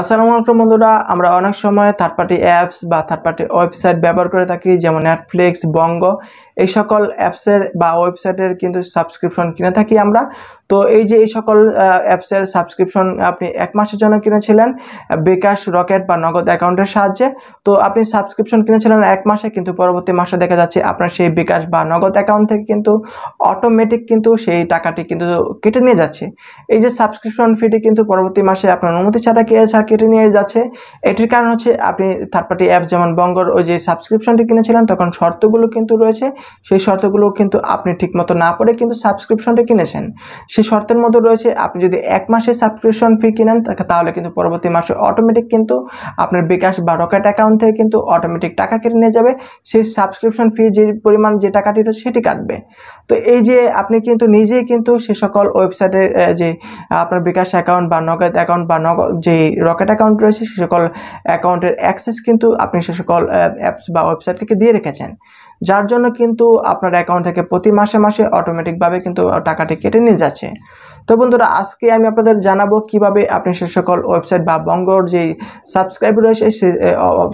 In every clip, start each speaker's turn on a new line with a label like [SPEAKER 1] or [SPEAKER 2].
[SPEAKER 1] আসসালামু আলাইকুম বন্ধুরা আমরা অনেক সময় থার্ড পার্টি অ্যাপস বা থার্ড পার্টি ওয়েবসাইট ব্যবহার করে থাকি যেমন নেটফ্লিক্স বঙ্গ এই সকল অ্যাপসের বা ওয়েবসাইটের কিন্তু সাবস্ক্রিপশন কিনে থাকি আমরা তো এই যে এই সকল অ্যাপসের সাবস্ক্রিপশন আপনি এক মাসের জন্য কিনেছিলেন বিকাশ রকেট বা নগদ অ্যাকাউন্টের সাহায্যে তো আপনি সাবস্ক্রিপশন কিনেছিলেন এক মাসে কিন্তু পরবর্তী মাসে দেখা যাচ্ছে আপনার সেই বিকাশ বা নগদ অ্যাকাউন্ট থেকে কিন্তু অটোমেটিক কিন্তু সেই টাকাটি কিন্তু কেটে নিয়ে যাচ্ছে এই যে সাবস্ক্রিপশন ফিটি কিন্তু পরবর্তী মাসে আপনার অনুমতি ছাড়া কে কেটে নিয়ে যাচ্ছে এটির কারণ হচ্ছে আপনি থার্ড পার্টি অ্যাপ যেমন বঙ্গর ওই যে সাবস্ক্রিপশনটি কিনেছিলেন তখন শর্তগুলো কিন্তু রয়েছে সেই শর্তগুলো কিন্তু আপনি ঠিকমতো না পড়ে কিন্তু সাবস্ক্রিপশনটি কিনেছেন সেই শর্তের মধ্যে রয়েছে আপনি যদি এক মাসে সাবস্ক্রিপশন ফি কিনেন তাহলে কিন্তু পরবর্তী মাসে অটোমেটিক কিন্তু আপনার বিকাশ বা রকেট অ্যাকাউন্ট থেকে কিন্তু অটোমেটিক টাকা কেটে নিয়ে যাবে সেই সাবস্ক্রিপশন ফি যে পরিমাণ যে টাকাটি রয়েছে সেটি কাটবে তো এই যে আপনি কিন্তু নিজেই কিন্তু সে সকল ওয়েবসাইটের যে আপনার বিকাশ অ্যাকাউন্ট বা নগদ অ্যাকাউন্ট বা নগদ যে রকেট অ্যাকাউন্ট রয়েছে সে সকল অ্যাকাউন্টের অ্যাক্সেস কিন্তু আপনি সে সকল অ্যাপস বা ওয়েবসাইটটিকে দিয়ে রেখেছেন যার জন্য কিন্তু আপনার অ্যাকাউন্ট থেকে প্রতি মাসে মাসে অটোমেটিকভাবে কিন্তু টাকাটি কেটে নিয়ে যাচ্ছে তো বন্ধুরা আজকে আমি আপনাদের জানাবো কিভাবে আপনি সে সকল ওয়েবসাইট বা বঙ্গর যে সাবস্ক্রাইব রয়েছে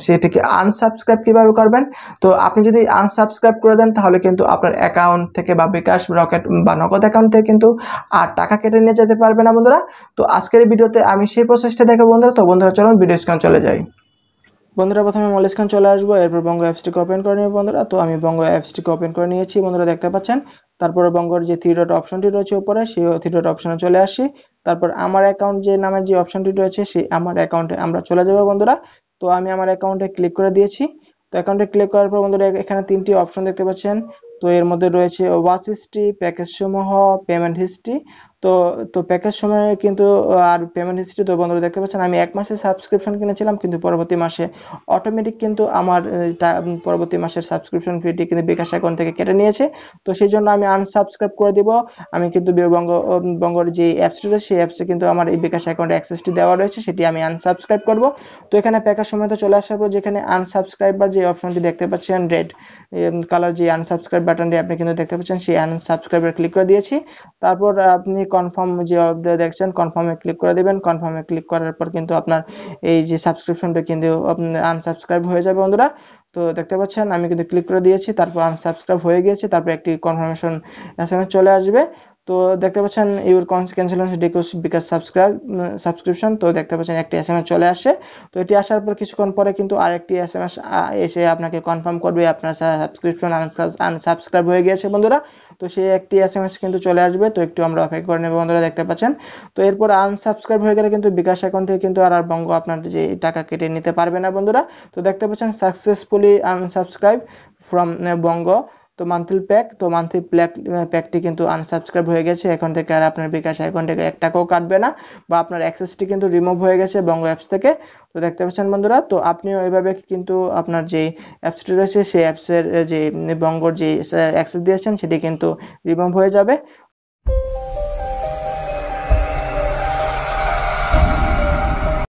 [SPEAKER 1] সেটিকে আনসাবস্ক্রাইব কিভাবে করবেন তো আপনি যদি আনসাবস্ক্রাইব করে দেন তাহলে কিন্তু আপনার অ্যাকাউন্ট থেকে বা বিকাশ রকেট বা নগদ অ্যাকাউন্ট থেকে কিন্তু আর টাকা কেটে নিয়ে যেতে পারবে না বন্ধুরা তো আজকের ভিডিওতে আমি সেই প্রসেসটা দেখে বন্ধুরা তো বন্ধুরা চলুন ভিডিও স্ক্রিন চলে যাই বন্ধুরা প্রথমে মল স্ক্রিন চলে আসবো এরপর বঙ্গ অ্যাপসটিকে ওপেন করে নেব বন্ধুরা তো আমি বঙ্গ অ্যাপসটিকে ওপেন করে নিয়েছি বন্ধুরা দেখতে পাচ্ছেন তারপরে বঙ্গর যে থ্রি ডট অপশনটি রয়েছে উপরে সেই থ্রি ডট অপশনে চলে আসি তারপর আমার অ্যাকাউন্ট যে নামের যে অপশনটি রয়েছে সেই আমার অ্যাকাউন্টে আমরা চলে যাবো বন্ধুরা তো আমি আমার অ্যাকাউন্টে ক্লিক করে দিয়েছি তো অ্যাকাউন্টে ক্লিক করার পর বন্ধুরা এখানে তিনটি অপশন দেখতে পাচ্ছেন তো এর মধ্যে রয়েছে ওয়াচ হিস্ট্রি প্যাকেজ সমূহ পেমেন্ট হিস্ট্রি তো তো প্যাকেজ সময় কিন্তু আর পেমেন্ট হিস্ট্রি তো বন্ধুরা দেখতে পাচ্ছেন আমি এক মাসের সাবস্ক্রিপশন কিনেছিলাম কিন্তু পরবর্তী মাসে অটোমেটিক কিন্তু আমার পরবর্তী মাসের সাবস্ক্রিপশন ফিটি কিন্তু বিকাশ অ্যাকাউন্ট থেকে কেটে নিয়েছে তো সেই জন্য আমি আনসাবস্ক্রাইব করে দিব আমি কিন্তু বঙ্গ বঙ্গর যে অ্যাপসটি রয়েছে সেই অ্যাপসে কিন্তু আমার এই বিকাশ অ্যাকাউন্টে অ্যাক্সেসটি দেওয়া রয়েছে সেটি আমি আনসাবস্ক্রাইব করব তো এখানে প্যাকেজ সময় তো চলে আসার পর যেখানে আনসাবস্ক্রাইবার যে অপশনটি দেখতে পাচ্ছেন রেড কালার যে আনসাবস্ক্রাইব বাটনটি আপনি কিন্তু দেখতে পাচ্ছেন সেই আনসাবস্ক্রাইবার ক্লিক করে দিয়েছি তারপর আপনি কনফার্ম যে দেখছেন কনফার্মে ক্লিক করে দেবেন কনফার্মে ক্লিক করার পর কিন্তু আপনার এই যে সাবস্ক্রিপশনটা কিন্তু আনসাবস্ক্রাইব হয়ে যাবে বন্ধুরা তো দেখতে পাচ্ছেন আমি কিন্তু ক্লিক করে দিয়েছি তারপর আনসাবস্ক্রাইব হয়ে গিয়েছে তারপর একটি কনফার্মেশন এস চলে আসবে তো দেখতে পাচ্ছেন your cancellation request bKash subscribe subscription তো দেখতে পাচ্ছেন একটি এস চলে আসে তো এটি আসার পর কিছুক্ষণ পরে কিন্তু আরেকটি এস এস এসে আপনাকে কনফার্ম করবে আপনার সাবস্ক্রিপশন আনসাবস্ক্রাইব হয়ে গিয়েছে বন্ধুরা তো সেই একটি এস এম এস কিন্তু চলে আসবে তো একটু আমরা অপেক্ষা করে নেবো বন্ধুরা দেখতে পাচ্ছেন তো এরপর আনসাবস্ক্রাইব হয়ে গেলে কিন্তু বিকাশ অ্যাকাউন্ট থেকে কিন্তু আর বঙ্গ আপনার যে টাকা কেটে নিতে পারবে না বন্ধুরা তো দেখতে পাচ্ছেন successful fully unsubscribe from Bongo তো মান্থলি প্যাক তো মান্থলি প্যাক প্যাকটি কিন্তু আনসাবস্ক্রাইব হয়ে গেছে এখন থেকে আর আপনার বিকাশ এখন থেকে এক টাকাও কাটবে না বা আপনার অ্যাক্সেসটি কিন্তু রিমুভ হয়ে গেছে বঙ্গ অ্যাপস থেকে তো দেখতে পাচ্ছেন বন্ধুরা তো আপনিও এভাবে কিন্তু আপনার যে অ্যাপসটি রয়েছে সেই অ্যাপসের যে বঙ্গর যে অ্যাক্সেস দিয়েছেন সেটি কিন্তু রিমুভ হয়ে যাবে